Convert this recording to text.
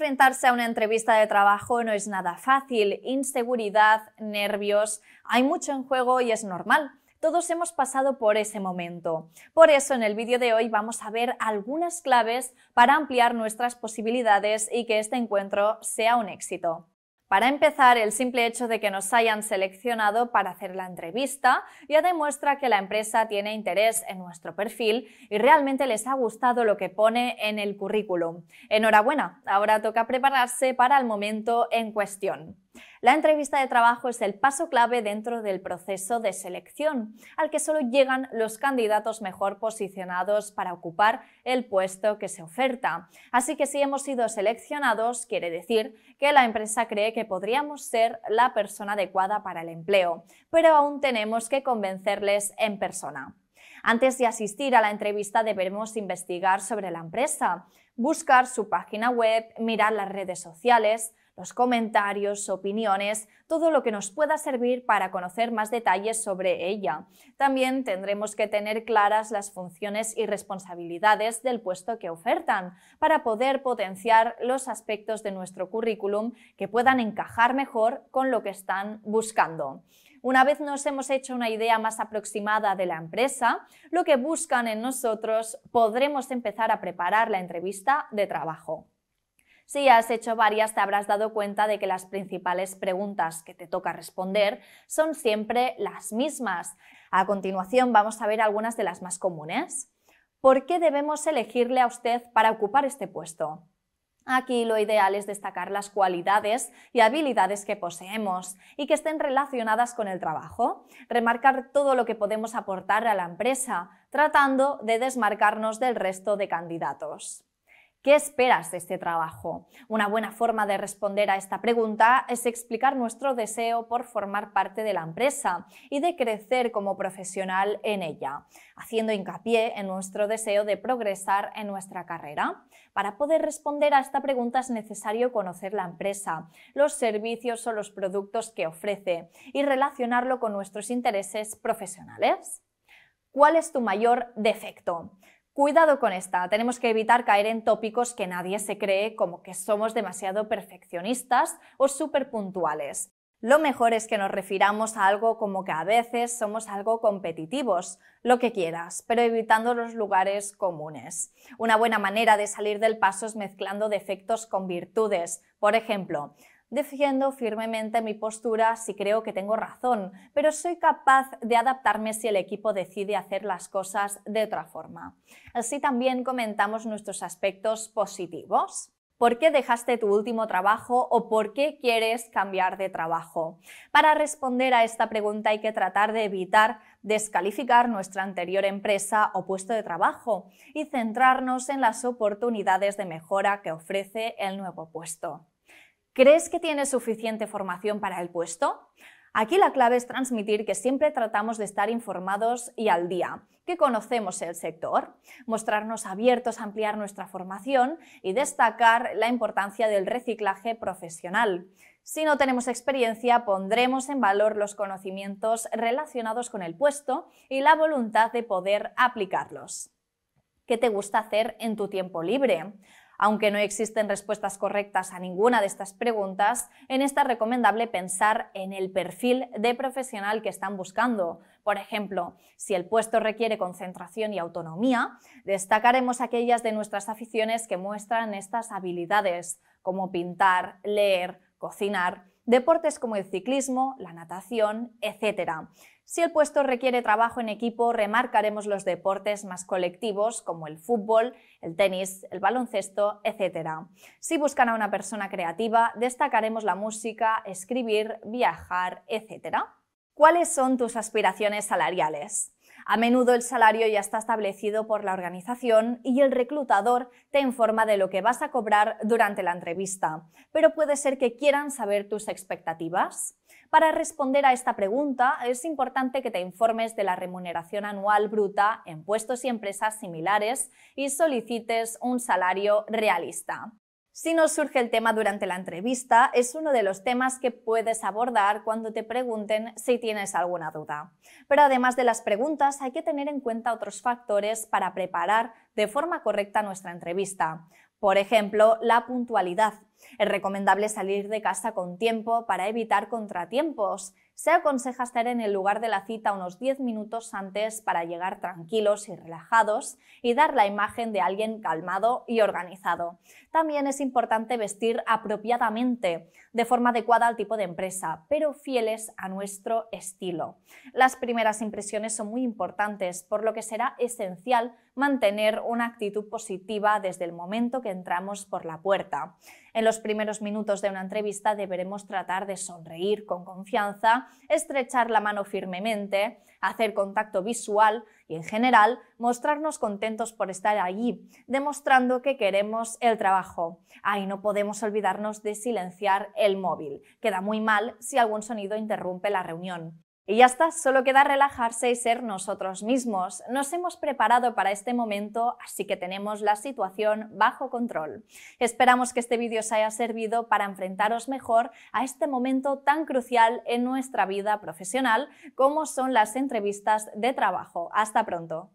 enfrentarse a una entrevista de trabajo no es nada fácil. Inseguridad, nervios, hay mucho en juego y es normal. Todos hemos pasado por ese momento. Por eso en el vídeo de hoy vamos a ver algunas claves para ampliar nuestras posibilidades y que este encuentro sea un éxito. Para empezar, el simple hecho de que nos hayan seleccionado para hacer la entrevista ya demuestra que la empresa tiene interés en nuestro perfil y realmente les ha gustado lo que pone en el currículum. Enhorabuena, ahora toca prepararse para el momento en cuestión. La entrevista de trabajo es el paso clave dentro del proceso de selección, al que solo llegan los candidatos mejor posicionados para ocupar el puesto que se oferta. Así que si hemos sido seleccionados, quiere decir que la empresa cree que podríamos ser la persona adecuada para el empleo, pero aún tenemos que convencerles en persona. Antes de asistir a la entrevista debemos investigar sobre la empresa, buscar su página web, mirar las redes sociales, los comentarios, opiniones, todo lo que nos pueda servir para conocer más detalles sobre ella. También tendremos que tener claras las funciones y responsabilidades del puesto que ofertan para poder potenciar los aspectos de nuestro currículum que puedan encajar mejor con lo que están buscando. Una vez nos hemos hecho una idea más aproximada de la empresa, lo que buscan en nosotros, podremos empezar a preparar la entrevista de trabajo. Si has hecho varias, te habrás dado cuenta de que las principales preguntas que te toca responder son siempre las mismas. A continuación vamos a ver algunas de las más comunes. ¿Por qué debemos elegirle a usted para ocupar este puesto? Aquí lo ideal es destacar las cualidades y habilidades que poseemos y que estén relacionadas con el trabajo, remarcar todo lo que podemos aportar a la empresa, tratando de desmarcarnos del resto de candidatos. ¿Qué esperas de este trabajo? Una buena forma de responder a esta pregunta es explicar nuestro deseo por formar parte de la empresa y de crecer como profesional en ella, haciendo hincapié en nuestro deseo de progresar en nuestra carrera. Para poder responder a esta pregunta es necesario conocer la empresa, los servicios o los productos que ofrece y relacionarlo con nuestros intereses profesionales. ¿Cuál es tu mayor defecto? Cuidado con esta, tenemos que evitar caer en tópicos que nadie se cree como que somos demasiado perfeccionistas o súper puntuales. Lo mejor es que nos refiramos a algo como que a veces somos algo competitivos, lo que quieras, pero evitando los lugares comunes. Una buena manera de salir del paso es mezclando defectos con virtudes. Por ejemplo, Defiendo firmemente mi postura si creo que tengo razón, pero soy capaz de adaptarme si el equipo decide hacer las cosas de otra forma. Así también comentamos nuestros aspectos positivos. ¿Por qué dejaste tu último trabajo o por qué quieres cambiar de trabajo? Para responder a esta pregunta hay que tratar de evitar descalificar nuestra anterior empresa o puesto de trabajo y centrarnos en las oportunidades de mejora que ofrece el nuevo puesto. ¿Crees que tienes suficiente formación para el puesto? Aquí la clave es transmitir que siempre tratamos de estar informados y al día, que conocemos el sector, mostrarnos abiertos a ampliar nuestra formación y destacar la importancia del reciclaje profesional. Si no tenemos experiencia, pondremos en valor los conocimientos relacionados con el puesto y la voluntad de poder aplicarlos. ¿Qué te gusta hacer en tu tiempo libre? Aunque no existen respuestas correctas a ninguna de estas preguntas, en esta es recomendable pensar en el perfil de profesional que están buscando. Por ejemplo, si el puesto requiere concentración y autonomía, destacaremos aquellas de nuestras aficiones que muestran estas habilidades, como pintar, leer, cocinar deportes como el ciclismo, la natación, etc. Si el puesto requiere trabajo en equipo, remarcaremos los deportes más colectivos como el fútbol, el tenis, el baloncesto, etc. Si buscan a una persona creativa, destacaremos la música, escribir, viajar, etc. ¿Cuáles son tus aspiraciones salariales? A menudo el salario ya está establecido por la organización y el reclutador te informa de lo que vas a cobrar durante la entrevista, pero puede ser que quieran saber tus expectativas. Para responder a esta pregunta, es importante que te informes de la remuneración anual bruta en puestos y empresas similares y solicites un salario realista. Si no surge el tema durante la entrevista, es uno de los temas que puedes abordar cuando te pregunten si tienes alguna duda. Pero además de las preguntas, hay que tener en cuenta otros factores para preparar de forma correcta nuestra entrevista. Por ejemplo, la puntualidad. Es recomendable salir de casa con tiempo para evitar contratiempos se aconseja estar en el lugar de la cita unos 10 minutos antes para llegar tranquilos y relajados y dar la imagen de alguien calmado y organizado. También es importante vestir apropiadamente, de forma adecuada al tipo de empresa, pero fieles a nuestro estilo. Las primeras impresiones son muy importantes, por lo que será esencial mantener una actitud positiva desde el momento que entramos por la puerta. En los primeros minutos de una entrevista deberemos tratar de sonreír con confianza, estrechar la mano firmemente, hacer contacto visual y, en general, mostrarnos contentos por estar allí, demostrando que queremos el trabajo. Ahí no podemos olvidarnos de silenciar el móvil. Queda muy mal si algún sonido interrumpe la reunión. Y ya está, solo queda relajarse y ser nosotros mismos. Nos hemos preparado para este momento, así que tenemos la situación bajo control. Esperamos que este vídeo os haya servido para enfrentaros mejor a este momento tan crucial en nuestra vida profesional como son las entrevistas de trabajo. Hasta pronto.